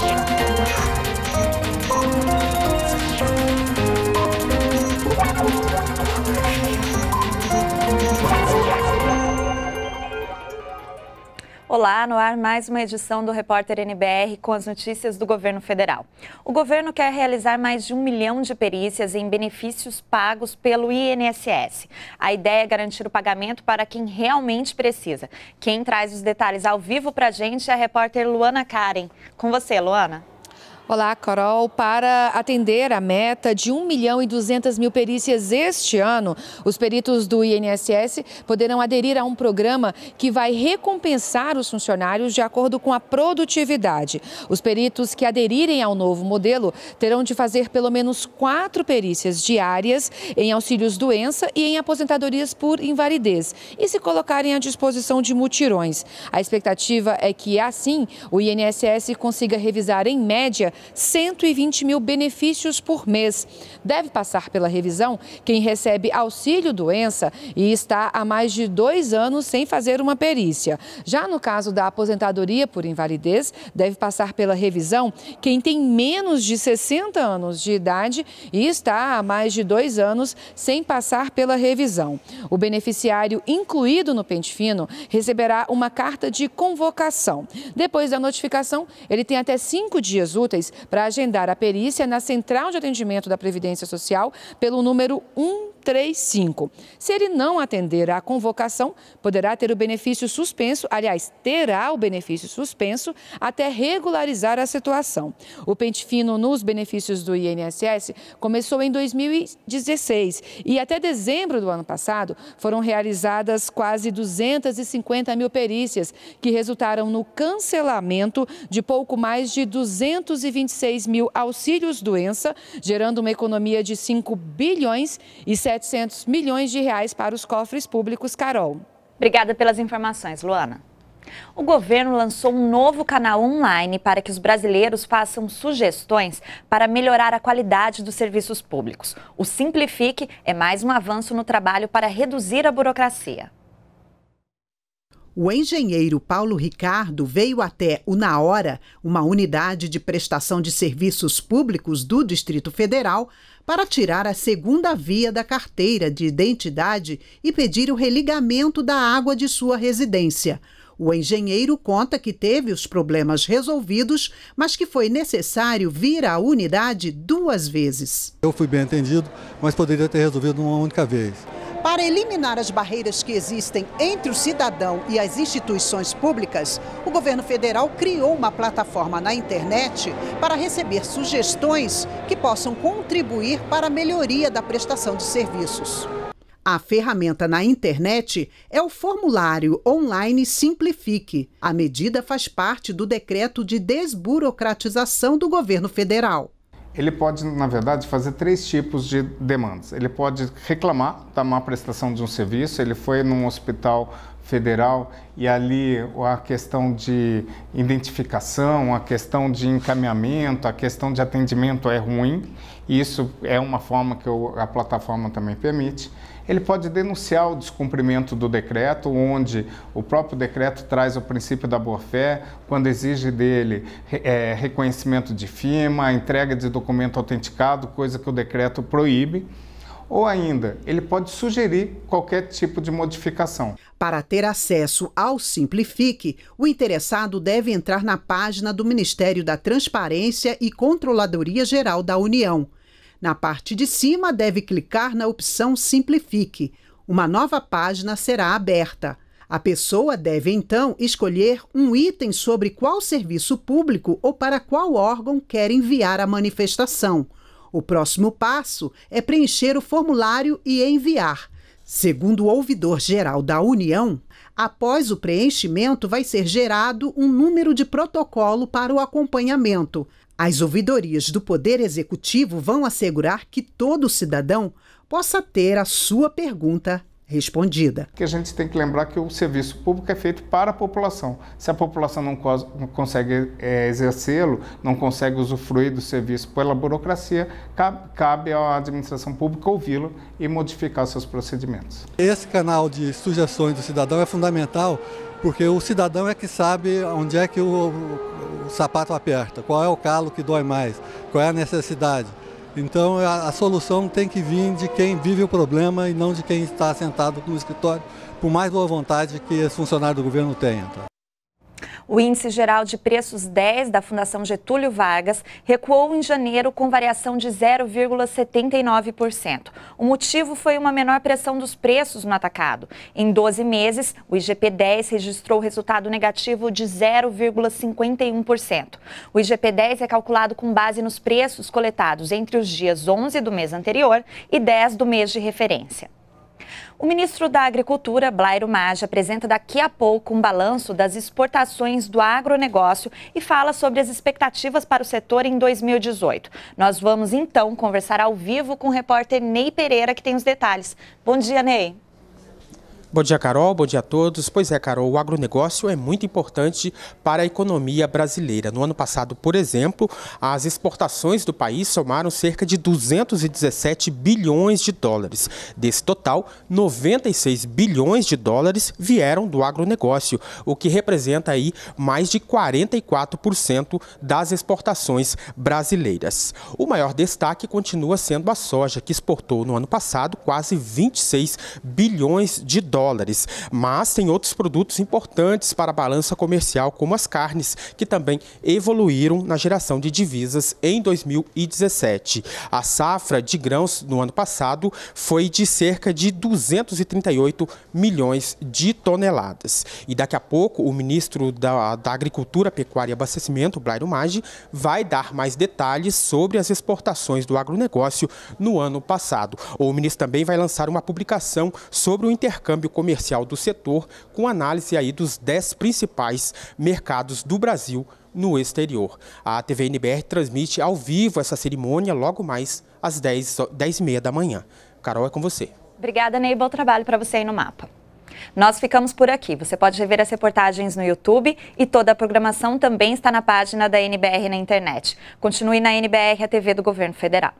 Thank you. Olá, no ar mais uma edição do Repórter NBR com as notícias do governo federal. O governo quer realizar mais de um milhão de perícias em benefícios pagos pelo INSS. A ideia é garantir o pagamento para quem realmente precisa. Quem traz os detalhes ao vivo para a gente é a repórter Luana Karen. Com você, Luana. Olá, Carol. Para atender a meta de 1 milhão e 200 mil perícias este ano, os peritos do INSS poderão aderir a um programa que vai recompensar os funcionários de acordo com a produtividade. Os peritos que aderirem ao novo modelo terão de fazer pelo menos quatro perícias diárias em auxílios doença e em aposentadorias por invalidez e se colocarem à disposição de mutirões. A expectativa é que, assim, o INSS consiga revisar, em média, 120 mil benefícios por mês. Deve passar pela revisão quem recebe auxílio doença e está há mais de dois anos sem fazer uma perícia. Já no caso da aposentadoria por invalidez, deve passar pela revisão quem tem menos de 60 anos de idade e está há mais de dois anos sem passar pela revisão. O beneficiário incluído no pente fino receberá uma carta de convocação. Depois da notificação, ele tem até cinco dias úteis para agendar a perícia na Central de Atendimento da Previdência Social pelo número 1 35. Se ele não atender à convocação, poderá ter o benefício suspenso, aliás, terá o benefício suspenso até regularizar a situação. O pente fino nos benefícios do INSS começou em 2016 e até dezembro do ano passado foram realizadas quase 250 mil perícias, que resultaram no cancelamento de pouco mais de 226 mil auxílios doença, gerando uma economia de 5 bilhões e 7 700 milhões de reais para os cofres públicos, Carol. Obrigada pelas informações, Luana. O governo lançou um novo canal online para que os brasileiros façam sugestões para melhorar a qualidade dos serviços públicos. O Simplifique é mais um avanço no trabalho para reduzir a burocracia. O engenheiro Paulo Ricardo veio até o Naora, uma unidade de prestação de serviços públicos do Distrito Federal, para tirar a segunda via da carteira de identidade e pedir o religamento da água de sua residência. O engenheiro conta que teve os problemas resolvidos, mas que foi necessário vir à unidade duas vezes. Eu fui bem atendido, mas poderia ter resolvido uma única vez. Para eliminar as barreiras que existem entre o cidadão e as instituições públicas, o governo federal criou uma plataforma na internet para receber sugestões que possam contribuir para a melhoria da prestação de serviços. A ferramenta na internet é o formulário online Simplifique. A medida faz parte do decreto de desburocratização do governo federal ele pode, na verdade, fazer três tipos de demandas. Ele pode reclamar da má prestação de um serviço, ele foi num hospital federal e ali a questão de identificação, a questão de encaminhamento, a questão de atendimento é ruim, e isso é uma forma que eu, a plataforma também permite. Ele pode denunciar o descumprimento do decreto, onde o próprio decreto traz o princípio da boa-fé, quando exige dele é, reconhecimento de firma, entrega de documento autenticado, coisa que o decreto proíbe ou ainda, ele pode sugerir qualquer tipo de modificação. Para ter acesso ao Simplifique, o interessado deve entrar na página do Ministério da Transparência e Controladoria Geral da União. Na parte de cima, deve clicar na opção Simplifique. Uma nova página será aberta. A pessoa deve então escolher um item sobre qual serviço público ou para qual órgão quer enviar a manifestação. O próximo passo é preencher o formulário e enviar. Segundo o ouvidor geral da União, após o preenchimento vai ser gerado um número de protocolo para o acompanhamento. As ouvidorias do Poder Executivo vão assegurar que todo cidadão possa ter a sua pergunta respondida. Que a gente tem que lembrar que o serviço público é feito para a população. Se a população não, consegue é, exercê-lo, não consegue usufruir do serviço pela burocracia, cabe, cabe à administração pública ouvi-lo e modificar seus procedimentos. Esse canal de sugestões do cidadão é fundamental porque o cidadão é que sabe onde é que o, o sapato aperta, qual é o calo que dói mais, qual é a necessidade. Então a, a, solução tem que vir de quem vive o problema e não de quem está sentado no escritório, por mais boa vontade que esse funcionário do governo tenha. Tá? O Índice Geral de Preços 10 da Fundação Getúlio Vargas recuou em janeiro com variação de 0,79%. O motivo foi uma menor pressão dos preços no atacado. Em 12 meses, o IGP-10 registrou resultado negativo de 0,51%. O IGP-10 é calculado com base nos preços coletados entre os dias 11 do mês anterior e 10 do mês de referência. O ministro da Agricultura, Blairo Maggi, apresenta daqui a pouco um balanço das exportações do agronegócio e fala sobre as expectativas para o setor em 2018. Nós vamos então conversar ao vivo com o repórter Ney Pereira, que tem os detalhes. Bom dia, Ney. Bom dia, Carol. Bom dia a todos. Pois é, Carol, o agronegócio é muito importante para a economia brasileira. No ano passado, por exemplo, as exportações do país somaram cerca de 217 bilhões de dólares. Desse total, 96 bilhões de dólares vieram do agronegócio, o que representa aí mais de 44% das exportações brasileiras. O maior destaque continua sendo a soja, que exportou no ano passado quase 26 bilhões de dólares dólares. Mas tem outros produtos importantes para a balança comercial, como as carnes, que também evoluíram na geração de divisas em 2017. A safra de grãos no ano passado foi de cerca de 238 milhões de toneladas. E daqui a pouco, o ministro da, da Agricultura, Pecuária e Abastecimento, Blairo Maggi, vai dar mais detalhes sobre as exportações do agronegócio no ano passado. O ministro também vai lançar uma publicação sobre o intercâmbio comercial do setor, com análise aí dos 10 principais mercados do Brasil no exterior. A TV NBR transmite ao vivo essa cerimônia logo mais às 10, h e meia da manhã. Carol, é com você. Obrigada, Ney. Bom trabalho para você aí no mapa. Nós ficamos por aqui. Você pode rever as reportagens no YouTube e toda a programação também está na página da NBR na internet. Continue na NBR, a TV do Governo Federal.